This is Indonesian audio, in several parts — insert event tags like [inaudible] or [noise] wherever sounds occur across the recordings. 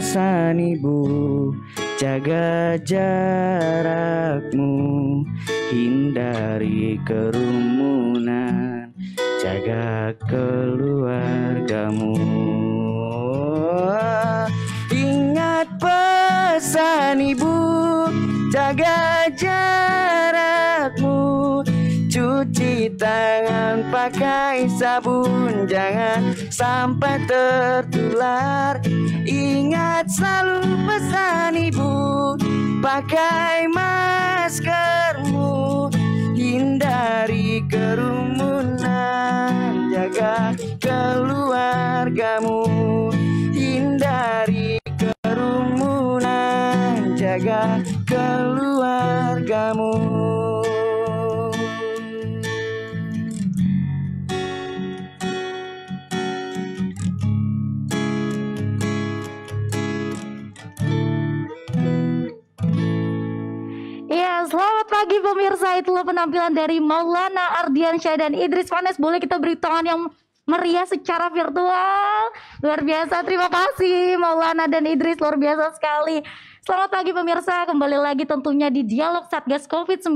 sani tertular Ingat selalu pesan ibu Pakai maskermu Hindari kerumunan Jaga keluargamu Hindari kerumunan Jaga keluargamu pagi pemirsa itulah penampilan dari Maulana Ardiansyah dan Idris Panes boleh kita beri tangan yang meriah secara virtual luar biasa terima kasih Maulana dan Idris luar biasa sekali Selamat pagi pemirsa, kembali lagi tentunya di Dialog Satgas COVID-19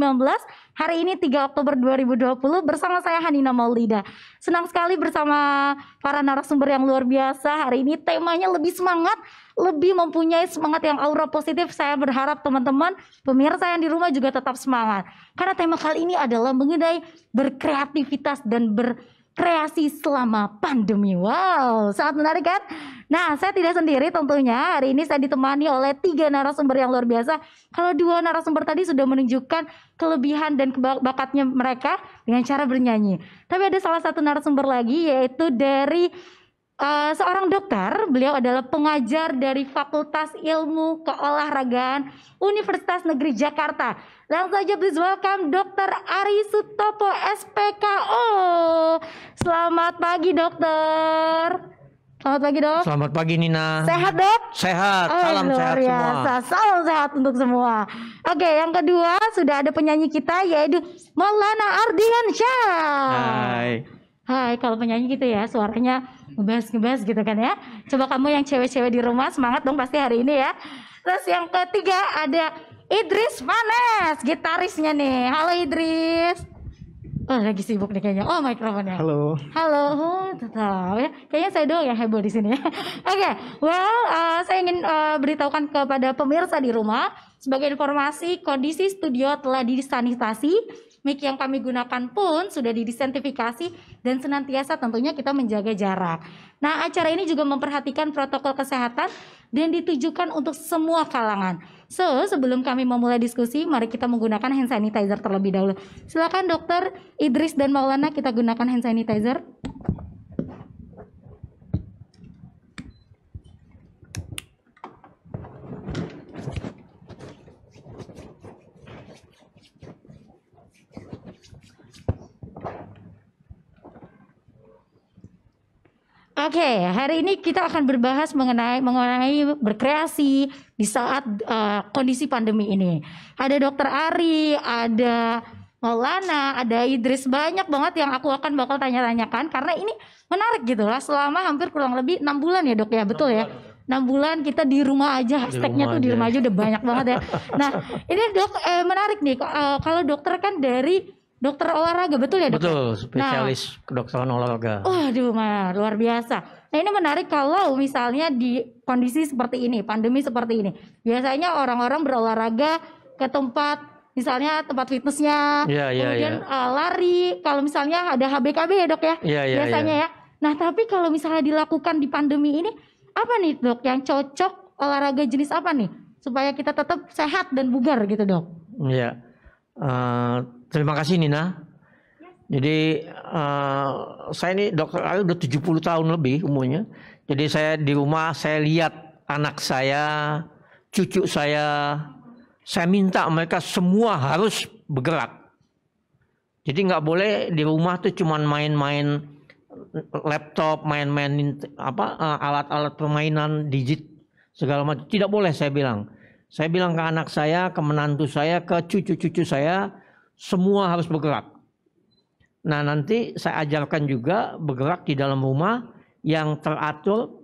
hari ini 3 Oktober 2020 bersama saya Hanina Maulida. Senang sekali bersama para narasumber yang luar biasa. Hari ini temanya lebih semangat, lebih mempunyai semangat yang aura positif. Saya berharap teman-teman pemirsa yang di rumah juga tetap semangat. Karena tema kali ini adalah mengidai berkreativitas dan ber kreasi selama pandemi. Wow, sangat menarik kan? Nah, saya tidak sendiri tentunya. Hari ini saya ditemani oleh tiga narasumber yang luar biasa. Kalau dua narasumber tadi sudah menunjukkan kelebihan dan bakatnya mereka dengan cara bernyanyi. Tapi ada salah satu narasumber lagi yaitu dari Uh, seorang dokter, beliau adalah pengajar dari Fakultas Ilmu Keolahragaan Universitas Negeri Jakarta. Langsung saja please welcome Dr. Ari Sutopo SPKO. Selamat pagi dokter. Selamat pagi dok. Selamat pagi Nina. Sehat dok. Sehat. Oh, Salam sehat biasa. semua. Salam sehat untuk semua. Oke, yang kedua sudah ada penyanyi kita yaitu Maulana Ardiansyah. Hai. Hai, kalau penyanyi gitu ya suaranya ngebahas ngebahas gitu kan ya coba kamu yang cewek-cewek di rumah semangat dong pasti hari ini ya terus yang ketiga ada Idris Manes gitarisnya nih halo Idris Oh lagi sibuk nih kayaknya. Oh mikrofonnya. Halo. Halo. Oh, tetap ya. Kayaknya saya doang yang heboh di sini ya. [laughs] Oke. Okay. Well, uh, saya ingin uh, beritahukan kepada pemirsa di rumah sebagai informasi kondisi studio telah disanitasi mic yang kami gunakan pun sudah didesentifikasi dan senantiasa tentunya kita menjaga jarak. Nah, acara ini juga memperhatikan protokol kesehatan dan ditujukan untuk semua kalangan. So, sebelum kami memulai diskusi, mari kita menggunakan hand sanitizer terlebih dahulu. Silakan dokter Idris dan Maulana kita gunakan hand sanitizer. Oke, okay, hari ini kita akan berbahas mengenai mengenai berkreasi di saat uh, kondisi pandemi ini. Ada Dokter Ari, ada Maulana, ada Idris, banyak banget yang aku akan bakal tanya-tanyakan karena ini menarik gitu lah. Selama hampir kurang lebih enam bulan ya dok ya, betul ya? 6 bulan kita di rumah aja, hashtagnya tuh aja. di rumah aja udah banyak banget ya. Nah ini dok eh, menarik nih, eh, kalau dokter kan dari dokter olahraga betul ya dokter? Betul, nah. spesialis nah, kedokteran olahraga. Waduh, mah luar biasa. Nah, ini menarik kalau misalnya di kondisi seperti ini, pandemi seperti ini. Biasanya orang-orang berolahraga ke tempat misalnya tempat fitnessnya, ya, ya, kemudian ya. Uh, lari. Kalau misalnya ada HBKB ya dok ya, ya, ya biasanya ya. ya. Nah tapi kalau misalnya dilakukan di pandemi ini, apa nih dok yang cocok olahraga jenis apa nih supaya kita tetap sehat dan bugar gitu dok? Iya, uh, Terima kasih Nina. Jadi uh, saya ini dokter Ali udah 70 tahun lebih umurnya. Jadi saya di rumah saya lihat anak saya, cucu saya, saya minta mereka semua harus bergerak. Jadi nggak boleh di rumah tuh cuman main-main laptop, main-main apa eh, alat-alat permainan digit segala macam. Tidak boleh saya bilang. Saya bilang ke anak saya, ke menantu saya, ke cucu-cucu saya, semua harus bergerak. Nah nanti saya ajarkan juga bergerak di dalam rumah yang teratur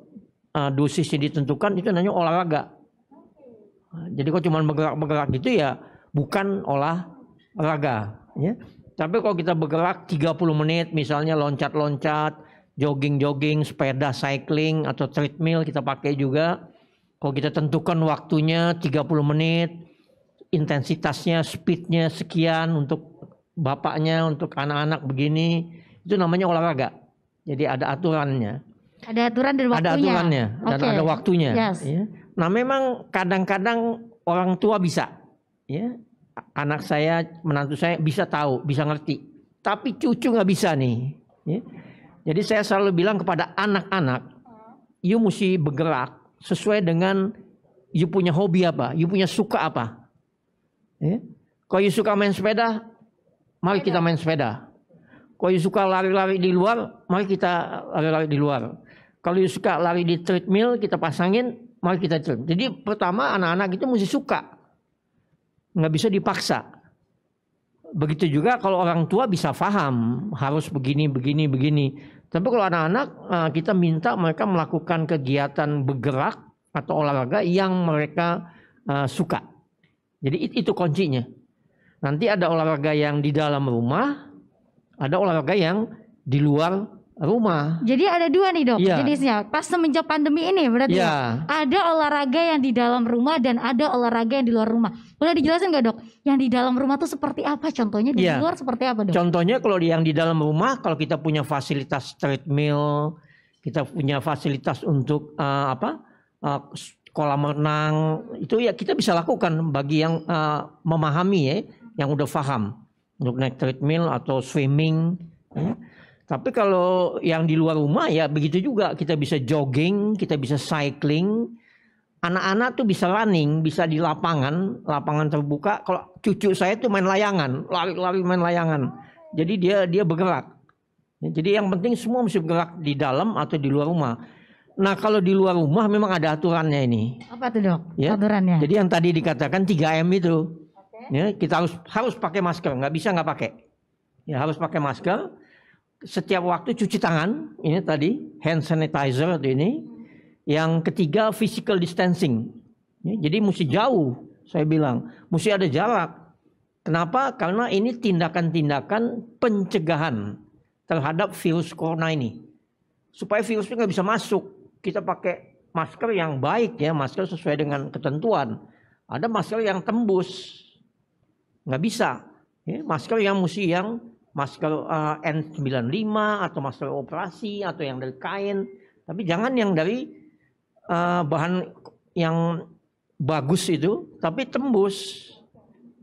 uh, dosis yang ditentukan itu namanya olahraga. Jadi kok cuma bergerak-bergerak gitu ya bukan olahraga. Ya. Tapi kalau kita bergerak 30 menit misalnya loncat-loncat, jogging-jogging, sepeda, cycling atau treadmill kita pakai juga. Kalau kita tentukan waktunya 30 menit, intensitasnya, speednya sekian untuk bapaknya, untuk anak-anak begini, itu namanya olahraga. Jadi ada aturannya. Ada aturan dan waktunya. Ada aturannya dan ada waktunya. Yes. Ya. Nah memang kadang-kadang orang tua bisa, ya anak saya, menantu saya bisa tahu, bisa ngerti. Tapi cucu nggak bisa nih. Ya. Jadi saya selalu bilang kepada anak-anak, you mesti bergerak sesuai dengan you punya hobi apa, you punya suka apa. Ya. Kau suka main sepeda, mari kita main sepeda. Kau suka lari-lari di luar, mari kita lari-lari di luar. Kalau suka lari di treadmill, kita pasangin, mari kita treadmill. Jadi pertama anak-anak itu mesti suka. Nggak bisa dipaksa. Begitu juga kalau orang tua bisa faham harus begini, begini, begini. Tapi kalau anak-anak eh, kita minta mereka melakukan kegiatan bergerak atau olahraga yang mereka eh, suka. Jadi itu kuncinya. Nanti ada olahraga yang di dalam rumah, ada olahraga yang di luar rumah. Jadi ada dua nih dok ya. jenisnya. Pas semenjak pandemi ini berarti ya. ada olahraga yang di dalam rumah dan ada olahraga yang di luar rumah. Boleh dijelasin nggak dok? Yang di dalam rumah tuh seperti apa? Contohnya di ya. luar seperti apa dok? Contohnya kalau yang di dalam rumah kalau kita punya fasilitas treadmill, kita punya fasilitas untuk uh, apa? Uh, kolam renang itu ya kita bisa lakukan bagi yang uh, memahami ya, yang udah paham untuk naik treadmill atau swimming. Ya. Tapi kalau yang di luar rumah ya begitu juga kita bisa jogging, kita bisa cycling. Anak-anak tuh bisa running, bisa di lapangan, lapangan terbuka. Kalau cucu saya tuh main layangan, lari-lari main layangan. Jadi dia dia bergerak. Jadi yang penting semua mesti bergerak di dalam atau di luar rumah. Nah kalau di luar rumah memang ada aturannya ini. Apa tuh dok? Ya? Aturannya. Jadi yang tadi dikatakan 3 M itu, okay. ya kita harus harus pakai masker, nggak bisa nggak pakai. Ya harus pakai masker. Setiap waktu cuci tangan, ini tadi hand sanitizer itu ini. Hmm. Yang ketiga physical distancing. Ya, jadi mesti jauh, saya bilang, mesti ada jarak. Kenapa? Karena ini tindakan-tindakan pencegahan terhadap virus corona ini. Supaya virusnya nggak bisa masuk kita pakai masker yang baik ya, masker sesuai dengan ketentuan. Ada masker yang tembus, nggak bisa. Ya, masker yang mesti yang masker uh, N95 atau masker operasi atau yang dari kain, tapi jangan yang dari uh, bahan yang bagus itu, tapi tembus.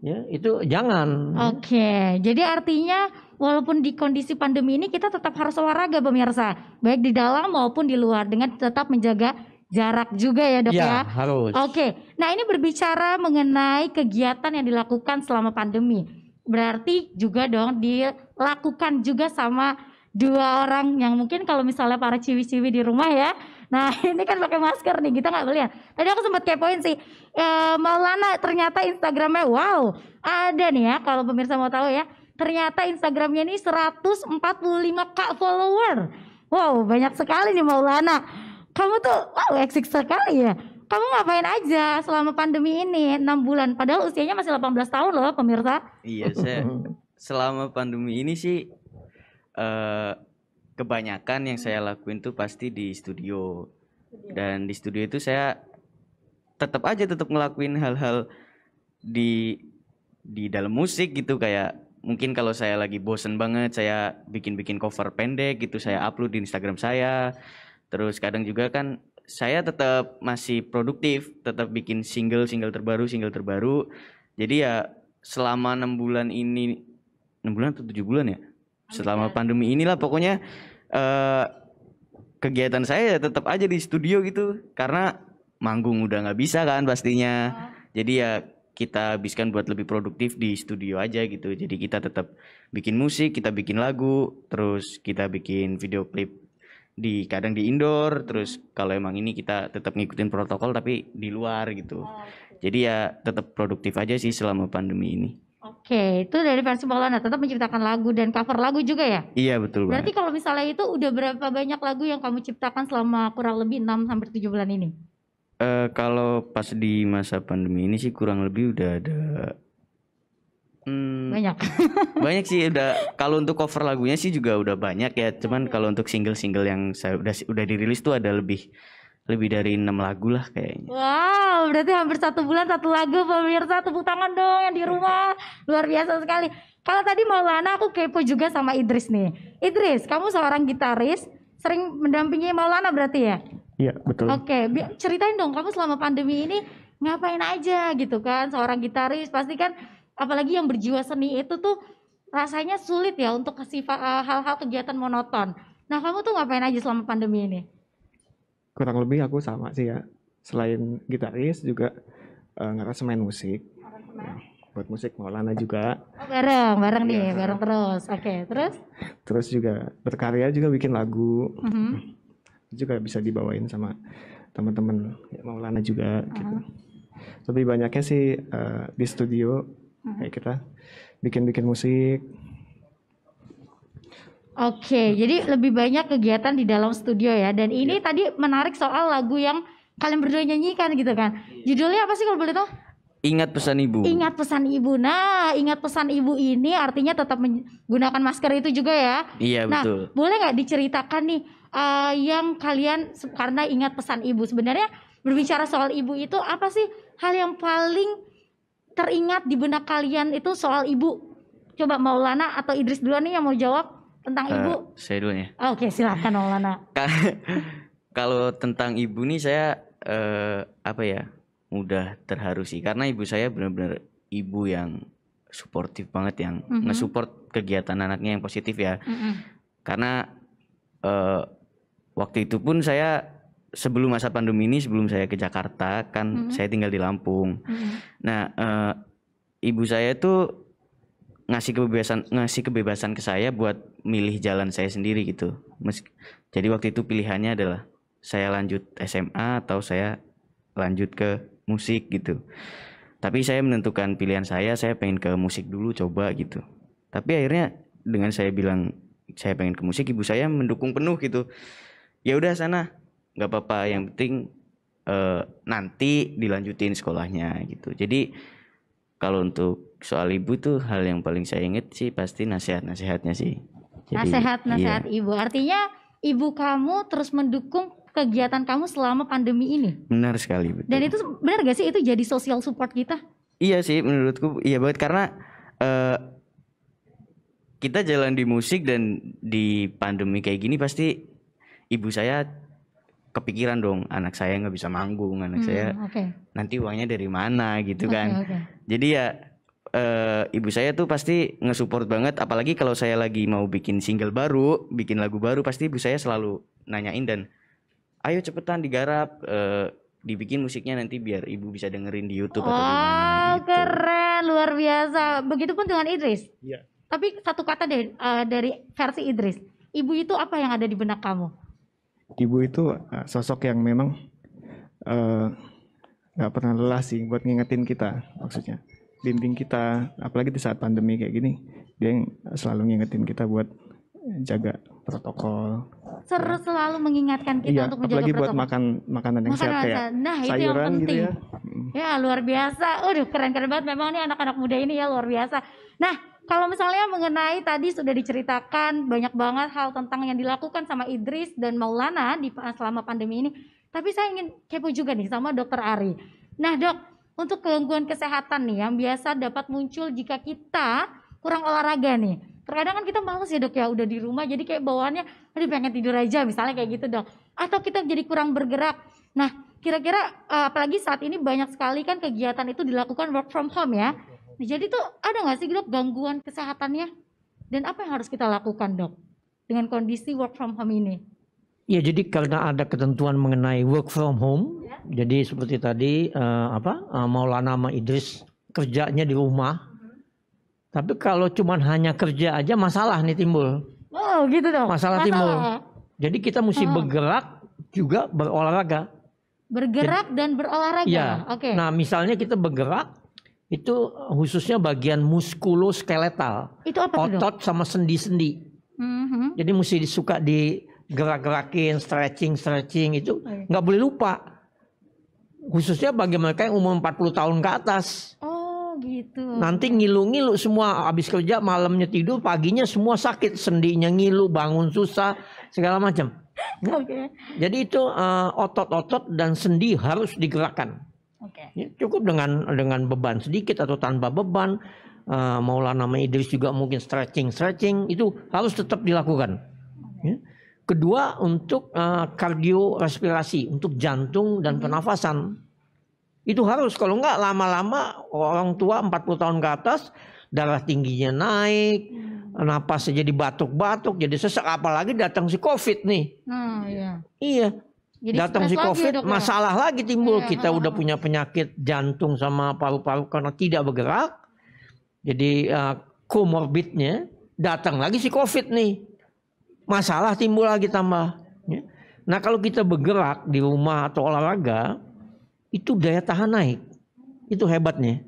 Ya, itu jangan. Oke, okay. jadi artinya walaupun di kondisi pandemi ini kita tetap harus olahraga pemirsa, baik di dalam maupun di luar dengan tetap menjaga jarak juga ya dok ya. ya? harus. Oke, nah ini berbicara mengenai kegiatan yang dilakukan selama pandemi, berarti juga dong dilakukan juga sama dua orang yang mungkin kalau misalnya para ciwi-ciwi di rumah ya. Nah [laughs] ini kan pakai masker nih kita nggak ya Tadi aku sempat kepoin sih e, Maulana ternyata Instagramnya wow ada nih ya kalau pemirsa mau tahu ya ternyata Instagramnya ini 145k follower. Wow, banyak sekali nih Maulana. Kamu tuh wow eksik sekali ya. Kamu ngapain aja selama pandemi ini enam bulan? Padahal usianya masih 18 tahun loh pemirsa. Iya, saya selama pandemi ini sih uh, kebanyakan yang saya lakuin tuh pasti di studio. Dan di studio itu saya tetap aja tetap ngelakuin hal-hal di di dalam musik gitu kayak mungkin kalau saya lagi bosen banget saya bikin-bikin cover pendek gitu saya upload di Instagram saya terus kadang juga kan saya tetap masih produktif tetap bikin single single terbaru single terbaru jadi ya selama enam bulan ini enam bulan atau tujuh bulan ya oh, selama iya. pandemi inilah pokoknya uh, kegiatan saya ya tetap aja di studio gitu karena manggung udah nggak bisa kan pastinya oh. jadi ya kita habiskan buat lebih produktif di studio aja gitu. Jadi kita tetap bikin musik, kita bikin lagu, terus kita bikin video klip di kadang di indoor, terus kalau emang ini kita tetap ngikutin protokol tapi di luar gitu. Oh, Jadi ya tetap produktif aja sih selama pandemi ini. Oke, itu dari versi Maulana tetap menciptakan lagu dan cover lagu juga ya? Iya, betul Berarti banget. Berarti kalau misalnya itu udah berapa banyak lagu yang kamu ciptakan selama kurang lebih 6 sampai 7 bulan ini? uh, kalau pas di masa pandemi ini sih kurang lebih udah ada Hmm, banyak [laughs] banyak sih udah kalau untuk cover lagunya sih juga udah banyak ya cuman kalau untuk single-single yang saya udah udah dirilis tuh ada lebih lebih dari enam lagu lah kayaknya. Wow, berarti hampir satu bulan satu lagu pemirsa tepuk tangan dong yang di rumah luar biasa sekali. Kalau tadi Maulana aku kepo juga sama Idris nih. Idris, kamu seorang gitaris, sering mendampingi Maulana berarti ya? Iya betul. Oke, okay. ceritain dong kamu selama pandemi ini ngapain aja gitu kan? Seorang gitaris pasti kan, apalagi yang berjiwa seni itu tuh rasanya sulit ya untuk e, hal-hal kegiatan monoton. Nah kamu tuh ngapain aja selama pandemi ini? Kurang lebih aku sama sih ya. Selain gitaris juga uh, main musik. Ya, buat musik Maulana juga. Oh, bareng, bareng ya. nih, iya. bareng terus. Oke, okay, terus? Terus juga berkarya juga bikin lagu. Mm -hmm juga bisa dibawain sama teman-teman ya, Maulana juga uh-huh. gitu Tapi banyaknya sih uh, di studio uh-huh. kayak kita bikin-bikin musik Oke, okay, nah. jadi lebih banyak kegiatan di dalam studio ya. Dan ini yeah. tadi menarik soal lagu yang kalian berdua nyanyikan gitu kan. Judulnya apa sih kalau boleh tahu? Ingat pesan ibu. Ingat pesan ibu. Nah, ingat pesan ibu ini artinya tetap menggunakan masker itu juga ya. Iya nah, betul. Boleh nggak diceritakan nih uh, yang kalian karena ingat pesan ibu sebenarnya berbicara soal ibu itu apa sih hal yang paling teringat di benak kalian itu soal ibu coba Maulana atau Idris duluan nih yang mau jawab tentang uh, ibu saya dulu ya oke okay, silakan Maulana [laughs] kalau tentang ibu nih saya uh, apa ya mudah terharu sih karena ibu saya benar-benar ibu yang suportif banget yang mm -hmm. ngesupport kegiatan anaknya yang positif ya mm -hmm. karena uh, waktu itu pun saya sebelum masa pandemi ini sebelum saya ke Jakarta kan mm -hmm. saya tinggal di Lampung. Mm -hmm. Nah, uh, ibu saya itu ngasih kebebasan ngasih kebebasan ke saya buat milih jalan saya sendiri gitu. jadi waktu itu pilihannya adalah saya lanjut SMA atau saya lanjut ke musik gitu. Tapi saya menentukan pilihan saya, saya pengen ke musik dulu coba gitu. Tapi akhirnya dengan saya bilang saya pengen ke musik, ibu saya mendukung penuh gitu ya udah sana nggak apa-apa yang penting uh, nanti dilanjutin sekolahnya gitu jadi kalau untuk soal ibu tuh hal yang paling saya inget sih pasti nasihat-nasihatnya sih nasihat-nasihat iya. ibu artinya ibu kamu terus mendukung kegiatan kamu selama pandemi ini benar sekali betul. dan itu benar gak sih itu jadi sosial support kita iya sih menurutku iya banget karena uh, kita jalan di musik dan di pandemi kayak gini pasti ibu saya kepikiran dong anak saya nggak bisa manggung anak hmm, saya okay. nanti uangnya dari mana gitu okay, kan okay. jadi ya e, ibu saya tuh pasti ngesupport banget apalagi kalau saya lagi mau bikin single baru bikin lagu baru pasti ibu saya selalu nanyain dan ayo cepetan digarap e, dibikin musiknya nanti biar ibu bisa dengerin di YouTube oh, atau gimana oh, gitu. keren luar biasa begitupun dengan Idris ya. tapi satu kata deh uh, dari versi Idris ibu itu apa yang ada di benak kamu ibu itu eh, sosok yang memang eh, nggak uh, pernah lelah sih buat ngingetin kita maksudnya bimbing kita apalagi di saat pandemi kayak gini dia yang selalu ngingetin kita buat jaga protokol seru ya. selalu mengingatkan kita iya, untuk menjaga apalagi protokol. buat makan makanan yang makanan sehat kayak nah, itu yang gitu penting. gitu ya. Ya luar biasa. udah keren keren banget memang nih anak-anak muda ini ya luar biasa. Nah kalau misalnya mengenai tadi sudah diceritakan banyak banget hal tentang yang dilakukan sama Idris dan Maulana di selama pandemi ini. Tapi saya ingin kepo juga nih sama Dokter Ari. Nah dok, untuk gangguan kesehatan nih yang biasa dapat muncul jika kita kurang olahraga nih. Terkadang kan kita males ya dok ya udah di rumah jadi kayak bawaannya aduh pengen tidur aja misalnya kayak gitu dok. Atau kita jadi kurang bergerak. Nah kira-kira eh, apalagi saat ini banyak sekali kan kegiatan itu dilakukan work from home ya. Nah, jadi tuh ada nggak sih dok gangguan kesehatannya? Dan apa yang harus kita lakukan dok dengan kondisi work from home ini? Ya jadi karena ada ketentuan mengenai work from home, ya. jadi seperti tadi uh, apa uh, Maulana sama Idris kerjanya di rumah. Mm-hmm. Tapi kalau cuma hanya kerja aja masalah nih timbul. Oh gitu dong. Masalah, masalah. timbul. Jadi kita mesti mm-hmm. bergerak juga berolahraga. Bergerak jadi, dan berolahraga. Ya. Oke. Okay. Nah misalnya kita bergerak itu khususnya bagian muskuloskeletal. Itu apa Otot itu? sama sendi-sendi. Mm-hmm. Jadi mesti disuka digerak-gerakin, stretching, stretching itu nggak boleh lupa. Khususnya bagi mereka yang umur 40 tahun ke atas. Oh, gitu. Nanti ngilu-ngilu semua habis kerja malamnya tidur, paginya semua sakit, sendinya ngilu, bangun susah, segala macam. Ya. [laughs] Oke. Okay. Jadi itu uh, otot-otot dan sendi harus digerakkan. Okay. Ya, cukup dengan dengan beban sedikit atau tanpa beban. Uh, Maulana Idris juga mungkin stretching, stretching itu harus tetap dilakukan. Okay. Ya. Kedua untuk uh, kardio respirasi, untuk jantung dan hmm. penafasan itu harus kalau nggak lama-lama orang tua 40 tahun ke atas darah tingginya naik, hmm. Napas jadi batuk-batuk, jadi sesak apalagi datang si Covid nih. Hmm, iya. Iya, jadi datang si COVID, lagi, ya? masalah lagi timbul. Iya, kita uh, udah punya penyakit jantung sama paru-paru karena tidak bergerak. Jadi uh, eh, comorbidnya datang lagi si COVID nih. Masalah timbul lagi tambah. Ya. Nah kalau kita bergerak di rumah atau olahraga, itu daya tahan naik. Itu hebatnya.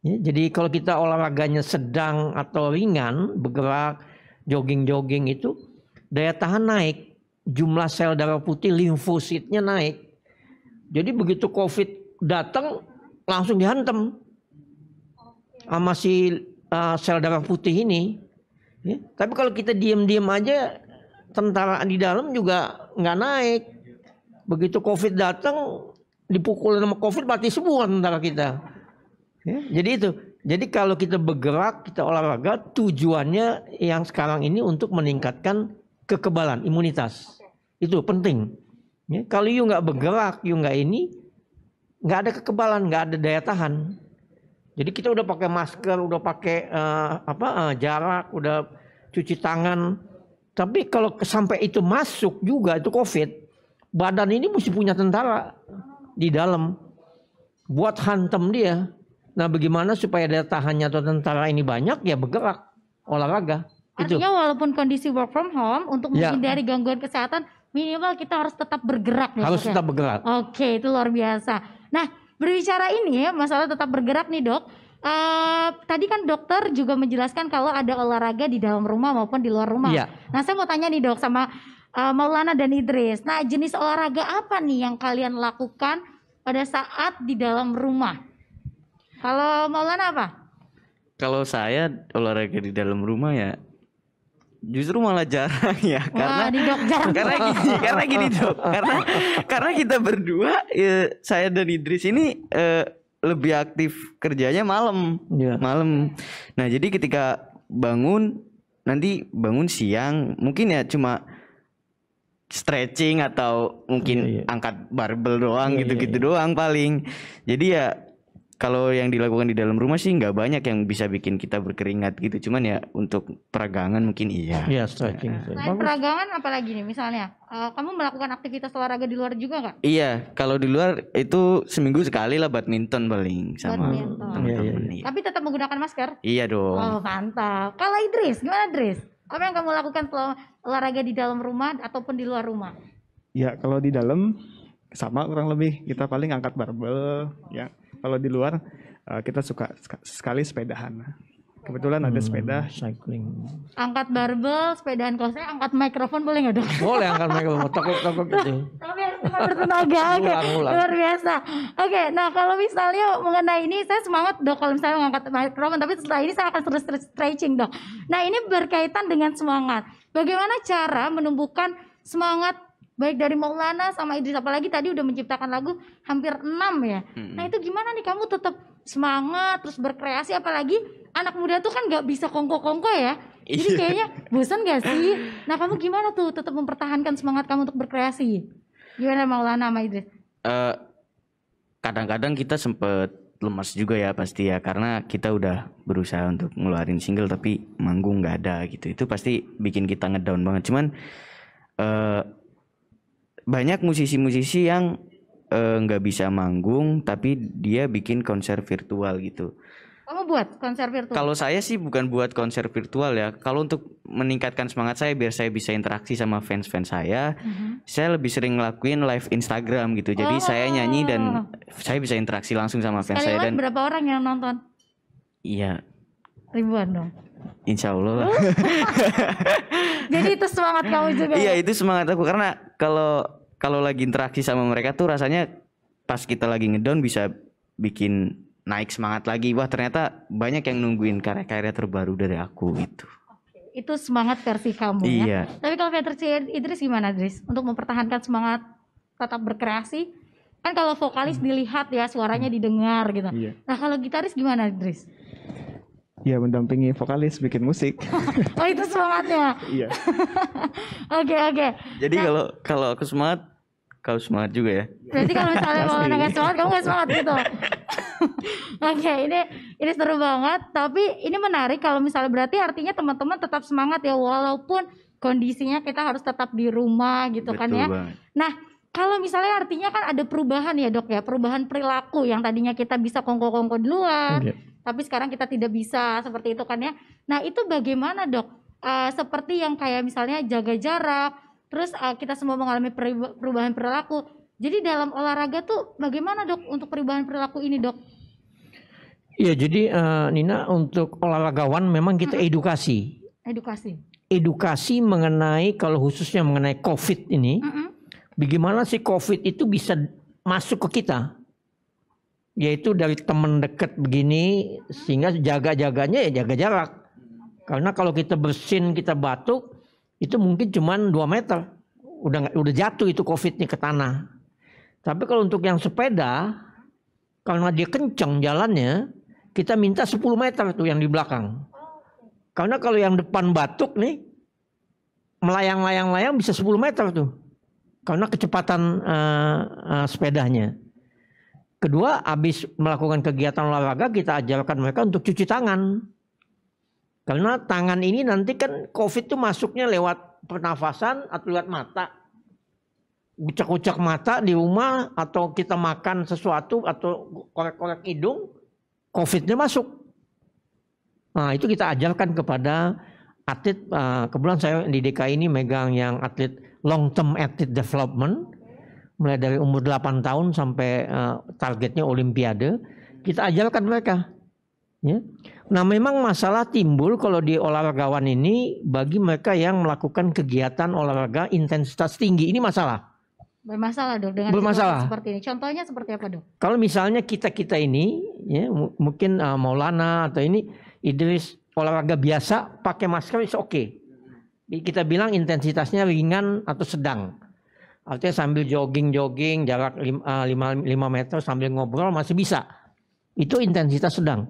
Ya, jadi kalau kita olahraganya sedang atau ringan, bergerak, jogging-jogging itu, daya tahan naik jumlah sel darah putih limfositnya naik. Jadi begitu COVID datang langsung dihantam sama si uh, sel darah putih ini. Ya. Tapi kalau kita diam-diam aja tentara di dalam juga nggak naik. Begitu COVID datang dipukul sama COVID mati semua tentara kita. Ya. Jadi itu. Jadi kalau kita bergerak, kita olahraga, tujuannya yang sekarang ini untuk meningkatkan kekebalan, imunitas. Itu penting. Ya, kalau you nggak bergerak, you nggak ini, nggak ada kekebalan, nggak ada daya tahan. Jadi kita udah pakai masker, udah pakai uh, apa uh, jarak, udah cuci tangan. Tapi kalau sampai itu masuk juga itu COVID, badan ini mesti punya tentara di dalam buat hantam dia. Nah, bagaimana supaya daya tahannya atau tentara ini banyak ya bergerak, olahraga. Artinya itu. walaupun kondisi work from home untuk ya. menghindari ya. gangguan kesehatan minimal kita harus tetap bergerak nih. Harus dok, ya? tetap bergerak. Oke, itu luar biasa. Nah, berbicara ini ya masalah tetap bergerak nih, Dok. Uh, tadi kan dokter juga menjelaskan kalau ada olahraga di dalam rumah maupun di luar rumah. Iya. Nah, saya mau tanya nih, Dok, sama uh, Maulana dan Idris. Nah, jenis olahraga apa nih yang kalian lakukan pada saat di dalam rumah? Kalau Maulana apa? Kalau saya olahraga di dalam rumah ya Justru malah jarang ya karena di dok, jarang karena gini, karena gini dok karena karena kita berdua ya, saya dan Idris ini eh, lebih aktif kerjanya malam ya. malam. Nah jadi ketika bangun nanti bangun siang mungkin ya cuma stretching atau mungkin ya, ya. angkat barbel doang iya, iya, gitu-gitu ya, doang paling. Jadi ya kalau yang dilakukan di dalam rumah sih nggak banyak yang bisa bikin kita berkeringat gitu cuman ya untuk peragangan mungkin iya iya stretching nah, peragangan apalagi nih misalnya uh, kamu melakukan aktivitas olahraga di luar juga nggak iya kalau di luar itu seminggu sekali lah badminton paling sama teman-teman iya iya, iya, iya. tapi tetap menggunakan masker iya dong oh mantap kalau Idris gimana Idris apa yang kamu lakukan olahraga di dalam rumah ataupun di luar rumah ya kalau di dalam sama kurang lebih kita paling angkat barbel ya kalau di luar uh, kita suka sekali sepedahan. Kebetulan ada sepeda hmm, cycling. Angkat barbel, sepedaan kalau saya angkat mikrofon boleh nggak dok? Boleh angkat mikrofon, [laughs] takut takut gitu. Tapi harus bertenaga, oke. Luar biasa. Oke, okay, nah kalau misalnya mengenai ini saya semangat dok kalau misalnya mengangkat mikrofon, tapi setelah ini saya akan terus terus stretching dok. Nah ini berkaitan dengan semangat. Bagaimana cara menumbuhkan semangat baik dari Maulana sama Idris apalagi tadi udah menciptakan lagu hampir enam ya. Hmm. Nah, itu gimana nih kamu tetap semangat terus berkreasi apalagi anak muda tuh kan nggak bisa kongko-kongko ya. Jadi iya. kayaknya bosan gak sih? Nah, kamu gimana tuh tetap mempertahankan semangat kamu untuk berkreasi? Gimana Maulana sama Idris? kadang eh, kadang-kadang kita sempet lemas juga ya pasti ya karena kita udah berusaha untuk ngeluarin single tapi manggung nggak ada gitu itu pasti bikin kita ngedown banget cuman uh, banyak musisi-musisi yang eh, nggak uh, bisa manggung tapi dia bikin konser virtual gitu. Kamu oh, buat konser virtual? Kalau saya sih bukan buat konser virtual ya. Kalau untuk meningkatkan semangat saya biar saya bisa interaksi sama fans-fans saya, uh-huh. saya lebih sering ngelakuin live Instagram gitu. Jadi oh. saya nyanyi dan saya bisa interaksi langsung sama fans Sekali saya dan berapa orang yang nonton? Iya. Ribuan dong. Insya Allah. Uh. [laughs] Jadi itu semangat kamu juga. Iya ya? itu semangat aku karena kalau kalau lagi interaksi sama mereka tuh rasanya pas kita lagi ngedown bisa bikin naik semangat lagi wah ternyata banyak yang nungguin karya-karya terbaru dari aku itu itu semangat versi kamu ya. iya. ya. Tapi kalau versi Idris gimana Idris? Untuk mempertahankan semangat tetap berkreasi, kan kalau vokalis hmm. dilihat ya suaranya hmm. didengar gitu. Iya. Nah kalau gitaris gimana Idris? Ya mendampingi vokalis bikin musik. [laughs] oh itu semangatnya. iya. [laughs] Oke oke. Jadi nah. kalau Jadi nah, kalau aku semangat, kau semangat juga ya. Berarti kalau misalnya mau [laughs] nggak semangat, kamu gak semangat gitu. oke ini ini seru banget, tapi ini menarik kalau misalnya berarti artinya teman-teman tetap semangat ya walaupun kondisinya kita harus tetap di rumah gitu kan Betul kan ya. Banget. Nah kalau misalnya artinya kan ada perubahan ya dok ya perubahan perilaku yang tadinya kita bisa kongko-kongko di luar okay tapi sekarang kita tidak bisa seperti itu kan ya. Nah itu bagaimana dok? Uh, seperti yang kayak misalnya jaga jarak, terus uh, kita semua mengalami perubahan perilaku. Jadi dalam olahraga tuh bagaimana dok untuk perubahan perilaku ini dok? Ya jadi uh, Nina untuk olahragawan memang kita edukasi. Edukasi. Edukasi mengenai kalau khususnya mengenai COVID ini, hmm. bagaimana sih COVID itu bisa masuk ke kita? yaitu dari teman dekat begini sehingga jaga-jaganya ya jaga jarak. Karena kalau kita bersin, kita batuk itu mungkin cuma dua meter. Udah udah jatuh itu covid ke tanah. Tapi kalau untuk yang sepeda karena dia kenceng jalannya, kita minta 10 meter tuh yang di belakang. Karena kalau yang depan batuk nih melayang-layang-layang bisa 10 meter tuh. Karena kecepatan uh, uh, sepedanya. Kedua, habis melakukan kegiatan olahraga kita ajarkan mereka untuk cuci tangan. Karena tangan ini nanti kan COVID itu masuknya lewat pernafasan atau lewat mata. Ucak-ucak mata di rumah atau kita makan sesuatu atau korek-korek hidung, COVID-nya masuk. Nah itu kita ajarkan kepada atlet. Eh, kebetulan saya di DKI ini megang yang atlet long term athlete development mulai dari umur 8 tahun sampai eh, targetnya olimpiade kita ajarkan mereka ya nah memang masalah timbul kalau di olahragawan ini bagi mereka yang melakukan kegiatan olahraga intensitas tinggi ini masalah bermasalah dok dengan bermasalah seperti ini contohnya seperti apa dok kalau misalnya kita kita ini ya mungkin uh, Maulana atau ini Idris olahraga biasa pakai masker itu oke okay. kita bilang intensitasnya ringan atau sedang Artinya sambil jogging-jogging jarak 5, ah, meter sambil ngobrol masih bisa. Itu intensitas sedang.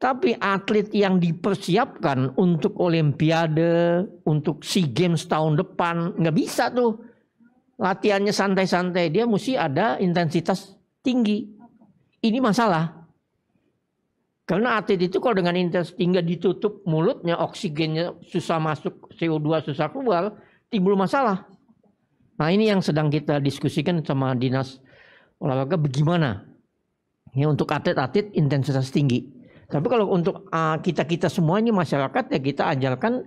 Tapi atlet yang dipersiapkan untuk olimpiade, untuk SEA Games tahun depan, nggak bisa tuh. Latihannya santai-santai, dia mesti ada intensitas tinggi. Ini masalah. Karena atlet itu kalau dengan intensitas tinggi ditutup mulutnya, oksigennya susah masuk, CO2 susah keluar, timbul masalah Nah ini yang sedang kita diskusikan sama dinas olahraga bagaimana Ini ya, untuk atlet-atlet intensitas tinggi. Tapi kalau untuk ah, kita kita semua ini masyarakat ya kita ajarkan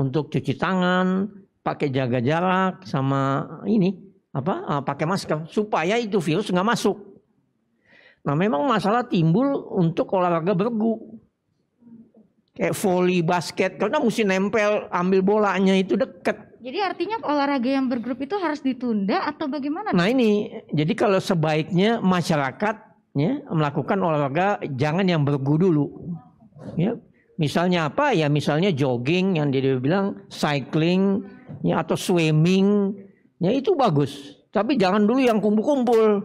untuk cuci tangan, pakai jaga jarak sama ini apa ah, pakai masker supaya itu virus nggak masuk. Nah memang masalah timbul untuk olahraga bergu kayak voli basket karena mesti nempel ambil bolanya itu deket jadi artinya olahraga yang bergrup itu harus ditunda atau bagaimana? Nah ini, jadi kalau sebaiknya masyarakat ya, melakukan olahraga jangan yang bergu dulu. Ya. Misalnya apa ya? Misalnya jogging yang dia bilang cycling ya atau swimming ya itu bagus. Tapi jangan dulu yang kumpul-kumpul.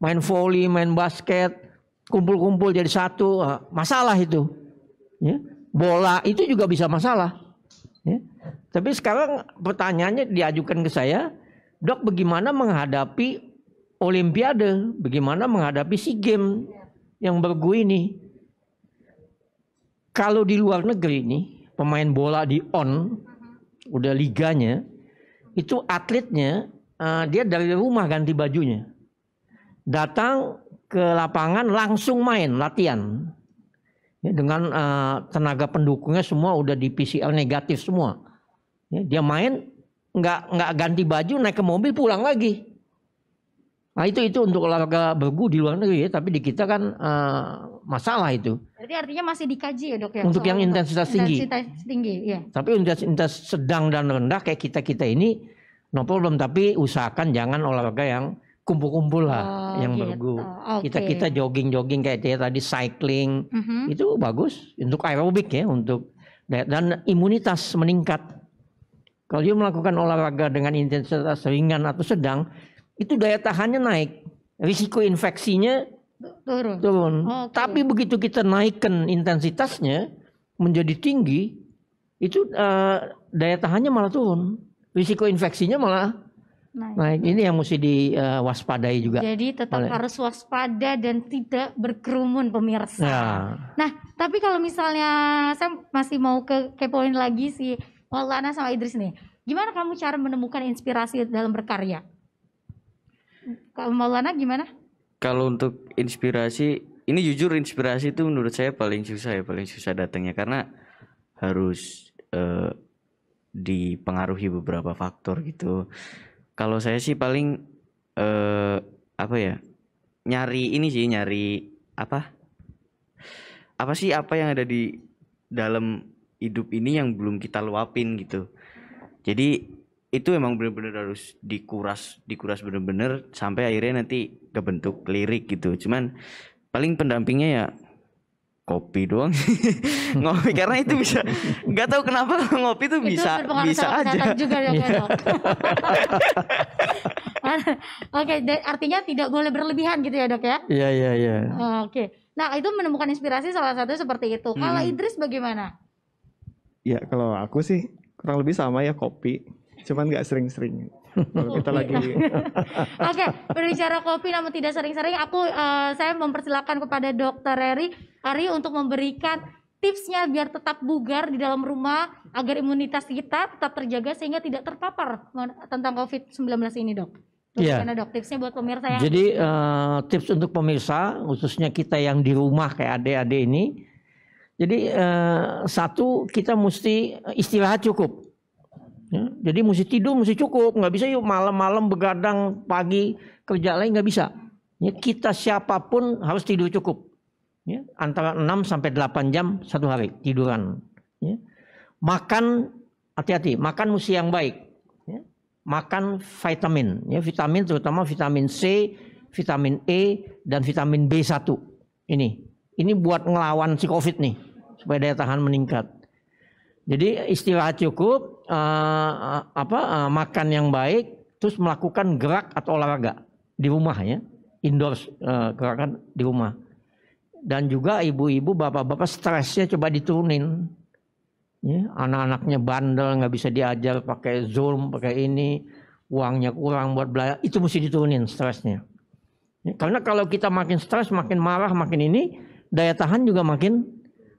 Main volley, main basket, kumpul-kumpul jadi satu, ah, masalah itu. Ya. Bola itu juga bisa masalah Ya. Tapi sekarang pertanyaannya diajukan ke saya, dok bagaimana menghadapi Olimpiade, bagaimana menghadapi SEA Games yang bergu ini? Kalau di luar negeri ini, pemain bola di on, udah liganya, itu atletnya uh, dia dari rumah ganti bajunya. Datang ke lapangan langsung main latihan ya, dengan uh, tenaga pendukungnya semua udah di PCR negatif semua. Ya, dia main nggak nggak ganti baju naik ke mobil pulang lagi. Nah itu itu untuk olahraga bergu di luar negeri ya, tapi di kita kan uh, masalah itu. Berarti artinya masih dikaji ya dok ya? Untuk yang intensitas tinggi. Intensitas tinggi, ya. Tapi intensitas sedang dan rendah kayak kita kita ini no problem tapi usahakan jangan olahraga yang kumpul-kumpul lah oh, yang gitu. bagus. Okay. Kita kita jogging-jogging kayak dia tadi cycling mm -hmm. itu bagus untuk aerobik ya untuk dan imunitas meningkat. Kalau dia melakukan olahraga dengan intensitas ringan atau sedang, itu daya tahannya naik, risiko infeksinya turun. turun. okay. Tapi begitu kita naikkan intensitasnya menjadi tinggi, itu uh, daya tahannya malah turun, risiko infeksinya malah nah nah Ini yang mesti diwaspadai eh, juga. Jadi tetap oleh. harus waspada dan tidak berkerumun pemirsa. Ya. Nah, tapi kalau misalnya saya masih mau ke kepoin lagi si Maulana sama Idris nih. Gimana kamu cara menemukan inspirasi dalam berkarya? Kalau Maulana gimana? Kalau untuk inspirasi, ini jujur inspirasi itu menurut saya paling susah ya, paling susah datangnya karena harus uh, dipengaruhi beberapa faktor gitu kalau saya sih paling eh apa ya nyari ini sih nyari apa apa sih apa yang ada di dalam hidup ini yang belum kita luapin gitu jadi itu emang bener-bener harus dikuras dikuras bener-bener sampai akhirnya nanti kebentuk lirik gitu cuman paling pendampingnya ya kopi doang [laughs] ngopi karena itu bisa nggak tahu kenapa ngopi tuh bisa itu bisa aja juga ya, ya. [laughs] oke okay, artinya tidak boleh berlebihan gitu ya dok ya iya iya iya oke nah itu menemukan inspirasi salah satu seperti itu kalau hmm. Idris bagaimana ya kalau aku sih kurang lebih sama ya kopi cuman nggak sering-sering kita lagi. [laughs] Oke, berbicara kopi namun tidak sering-sering, aku uh, saya mempersilahkan kepada Dokter Eri Ari untuk memberikan tipsnya biar tetap bugar di dalam rumah agar imunitas kita tetap terjaga sehingga tidak terpapar tentang COVID-19 ini, Dok. Iya. dok tipsnya buat pemirsa yang Jadi uh, tips untuk pemirsa khususnya kita yang di rumah kayak adik-adik ini. Jadi uh, satu kita mesti istirahat cukup. Ya, jadi mesti tidur, mesti cukup. Nggak bisa yuk malam-malam begadang, pagi kerja lain nggak bisa. Ya, kita siapapun harus tidur cukup. Ya, antara 6 sampai 8 jam satu hari tiduran. Ya. Makan hati-hati, makan mesti yang baik. Ya. Makan vitamin, ya, vitamin terutama vitamin C, vitamin E dan vitamin B1. Ini, ini buat ngelawan si COVID nih supaya daya tahan meningkat. Jadi istirahat cukup, uh, apa uh, makan yang baik terus melakukan gerak atau olahraga di rumah ya indoor uh, gerakan di rumah dan juga ibu-ibu bapak-bapak stresnya coba diturunin ya, anak-anaknya bandel nggak bisa diajar pakai zoom pakai ini uangnya kurang buat belajar itu mesti diturunin stresnya ya, karena kalau kita makin stres makin marah makin ini daya tahan juga makin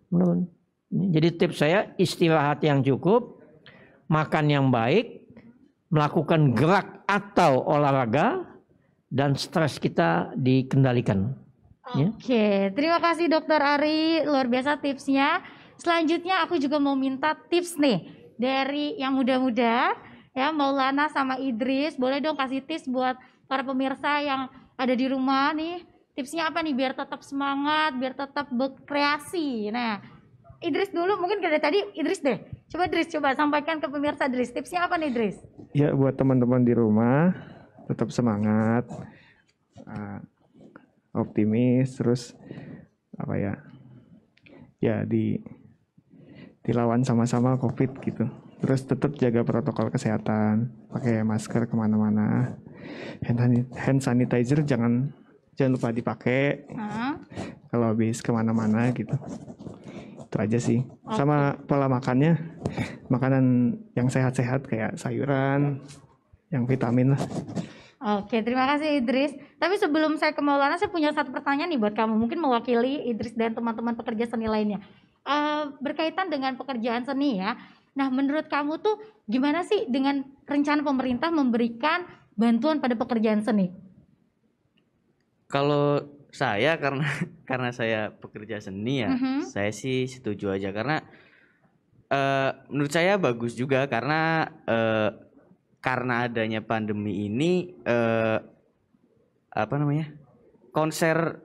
menurun jadi tips saya istirahat yang cukup makan yang baik, melakukan gerak atau olahraga, dan stres kita dikendalikan. Ya. Oke, okay. terima kasih Dokter Ari, luar biasa tipsnya. Selanjutnya aku juga mau minta tips nih dari yang muda-muda, ya Maulana sama Idris, boleh dong kasih tips buat para pemirsa yang ada di rumah nih tipsnya apa nih biar tetap semangat, biar tetap berkreasi. Nah, Idris dulu mungkin dari tadi Idris deh. Coba Idris coba sampaikan ke pemirsa Idris. Tipsnya apa nih Idris? Ya buat teman-teman di rumah tetap semangat, uh, optimis, terus apa ya? Ya di dilawan sama-sama COVID gitu. Terus tetap jaga protokol kesehatan, pakai masker kemana-mana, hand sanitizer jangan jangan lupa dipakai uh -huh. kalau habis kemana-mana gitu itu aja sih okay. sama pola makannya [laughs] makanan yang sehat-sehat kayak sayuran yang vitamin lah Oke, terima kasih Idris. Tapi sebelum saya ke Maulana, saya punya satu pertanyaan nih buat kamu. Mungkin mewakili Idris dan teman-teman pekerja seni lainnya. Uh, berkaitan dengan pekerjaan seni ya. Nah, menurut kamu tuh gimana sih dengan rencana pemerintah memberikan bantuan pada pekerjaan seni? Kalau saya karena [laughs] karena saya pekerja seni ya, mm -hmm. saya sih setuju aja karena uh, menurut saya bagus juga karena uh, karena adanya pandemi ini uh, apa namanya konser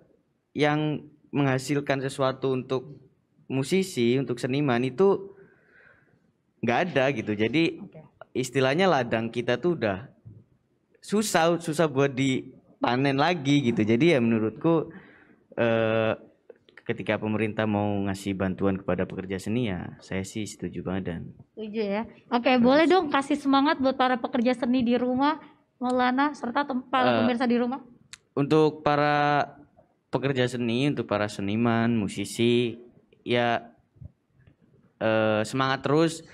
yang menghasilkan sesuatu untuk musisi untuk seniman itu nggak ada gitu jadi okay. istilahnya ladang kita tuh udah susah susah buat di panen lagi gitu jadi ya menurutku eh, ketika pemerintah mau ngasih bantuan kepada pekerja seni ya saya sih setuju banget dan setuju ya oke Terus. boleh dong kasih semangat buat para pekerja seni di rumah Maulana serta para uh, pemirsa di rumah untuk para pekerja seni untuk para seniman musisi ya eh, semangat terus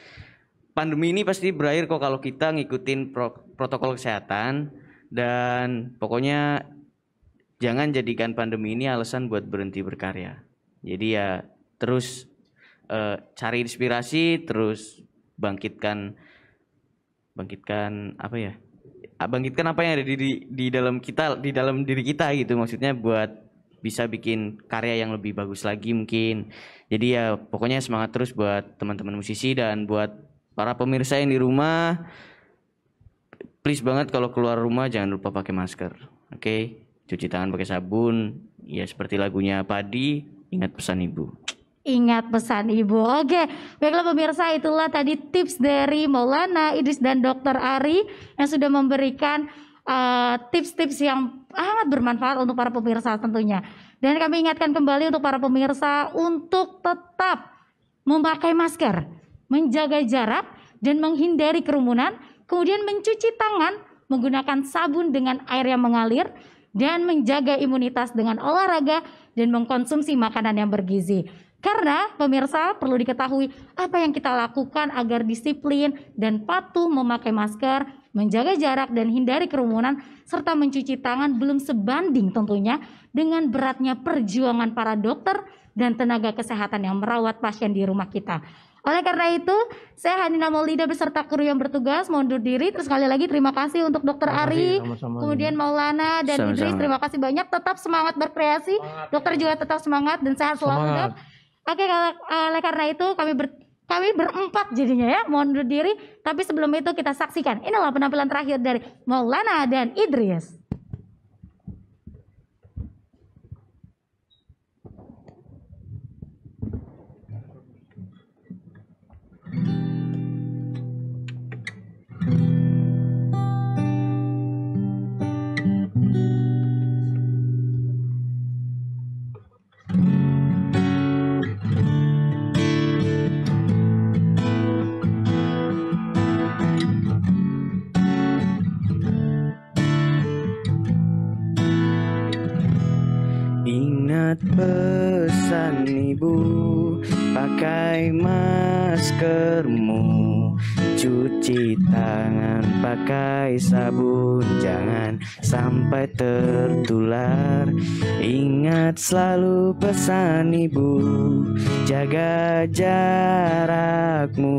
pandemi ini pasti berakhir kok kalau kita ngikutin pro protokol kesehatan dan pokoknya jangan jadikan pandemi ini alasan buat berhenti berkarya. Jadi ya terus uh, cari inspirasi, terus bangkitkan bangkitkan apa ya? Ah, bangkitkan apa yang ada di, di di dalam kita di dalam diri kita gitu maksudnya buat bisa bikin karya yang lebih bagus lagi mungkin. Jadi ya pokoknya semangat terus buat teman-teman musisi dan buat para pemirsa yang di rumah please banget kalau keluar rumah jangan lupa pakai masker oke okay? cuci tangan pakai sabun ya seperti lagunya padi ingat pesan ibu ingat pesan ibu. Oke, baiklah pemirsa itulah tadi tips dari Maulana Idris dan Dokter Ari yang sudah memberikan eh, tips-tips uh, tips -tips yang amat bermanfaat untuk para pemirsa tentunya. Dan kami ingatkan kembali untuk para pemirsa untuk tetap memakai masker, menjaga jarak dan menghindari kerumunan Kemudian mencuci tangan menggunakan sabun dengan air yang mengalir dan menjaga imunitas dengan olahraga dan mengkonsumsi makanan yang bergizi. Karena pemirsa perlu diketahui apa yang kita lakukan agar disiplin dan patuh memakai masker, menjaga jarak dan hindari kerumunan serta mencuci tangan belum sebanding tentunya dengan beratnya perjuangan para dokter dan tenaga kesehatan yang merawat pasien di rumah kita. Oleh karena itu, saya Hanina Maulida beserta kru yang bertugas mundur diri. Terus sekali lagi terima kasih untuk Dokter Ari, sama-sama. kemudian Maulana dan sama-sama. Idris. Terima kasih banyak. Tetap semangat berkreasi. Semangat. Dokter juga tetap semangat dan sehat selalu. Semangat. Oke, eh, oleh karena itu kami ber kami berempat jadinya ya mundur diri. Tapi sebelum itu kita saksikan inilah penampilan terakhir dari Maulana dan Idris. Ingat pesan ibu Pakai maskermu Cuci tangan pakai sabun Jangan sampai tertular Ingat selalu pesan ibu Jaga jarakmu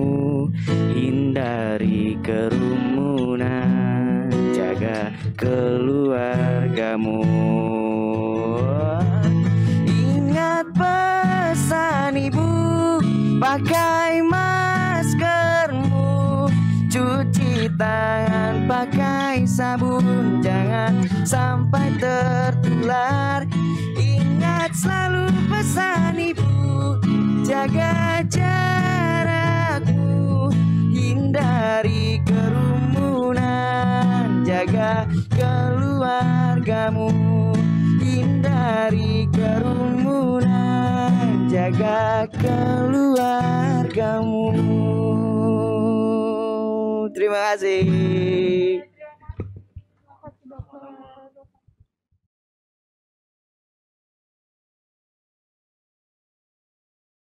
Hindari kerumunan Jaga keluargamu pesan ibu Pakai maskermu Cuci tangan pakai sabun Jangan sampai tertular Ingat selalu pesan ibu Jaga jarakmu Hindari kerumunan Jaga keluargamu dari kerumunan jaga keluargamu terima kasih